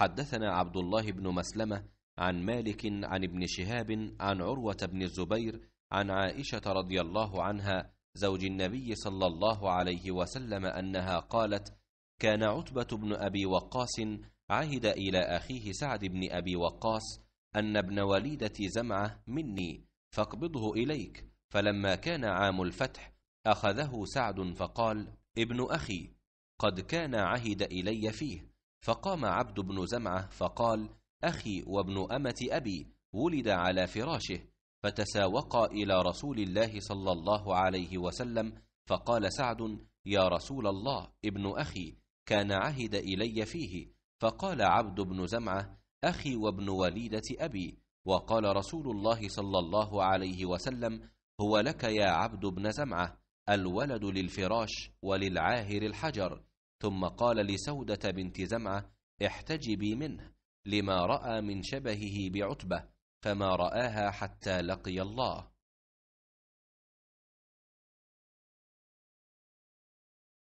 حدثنا عبد الله بن مسلمة عن مالك عن ابن شهاب عن عروة بن الزبير عن عائشة رضي الله عنها زوج النبي صلى الله عليه وسلم أنها قالت: كان عتبة بن أبي وقاص عهد إلى أخيه سعد بن أبي وقاص أن ابن وليدة زمعة مني فاقبضه إليك، فلما كان عام الفتح أخذه سعد فقال: ابن أخي قد كان عهد إلي فيه فقام عبد بن زمعة فقال أخي وابن أمة أبي ولد على فراشه فتساوقا إلى رسول الله صلى الله عليه وسلم فقال سعد يا رسول الله ابن أخي كان عهد إلي فيه فقال عبد بن زمعة أخي وابن وليدة أبي وقال رسول الله صلى الله عليه وسلم هو لك يا عبد بن زمعة الولد للفراش وللعاهر الحجر ثم قال لسودة بنت زمعة احتجبي منه لما رأى من شبهه بعتبة فما رآها حتى لقي الله